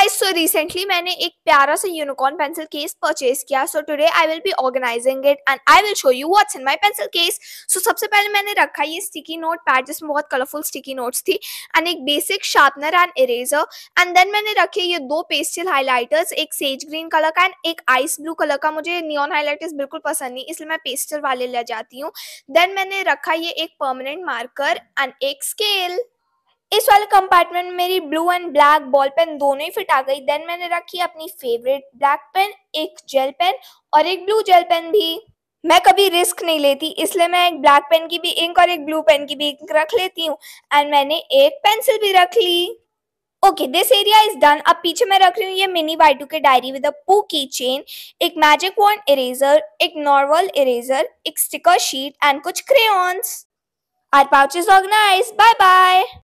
guys so recently मैंने एक प्यारा सा यूनिकॉर्न पेंसिल केस परचेज किया so today I will be organizing it and I will show you what's in my pencil case so सबसे पहले मैंने रखा ये स्टिकी नोट पैड जिसमें बहुत कलरफुल स्टिकी नोट्स थी एंड एक basic sharpener and eraser and then मैंने रखे ये दो पेस्टल हाईलाइटर्स एक सेज ग्रीन कलर का एंड एक आइस ब्लू कलर का मुझे नियॉन हाईलाइटर्स बिल्कुल पसंद नहीं इसलिए मैं पेस्टल वाले ले जाती हूँ देन मैंने रखा ये एक परमानेंट मार्कर एंड एक स्केल इस वाले कंपार्टमेंट में मेरी blue and black ball pen दोनों ही फिट आ गई देन मैंने रखी अपनी फेवरेट ब्लैक पेन एक जेल पेन और एक ब्लू जेल पेन भी मैं कभी रिस्क नहीं लेती इसलिए मैं एक ब्लैक पेन की भी इंक और एक ब्लू पेन की भी इंक रख लेती हूँ एंड मैंने एक पेंसिल भी रख ली okay this area is done अब पीछे मैं रख रही हूँ ये मिनी वाइटू के डायरी विद अ पू की चेन एक मैजिक वॉन्ड इरेजर एक नॉर्मल इरेजर एक स्टिकर शीट एंड कुछ क्रेयॉन्स आर पाउच ऑर्गेनाइज बाय बाय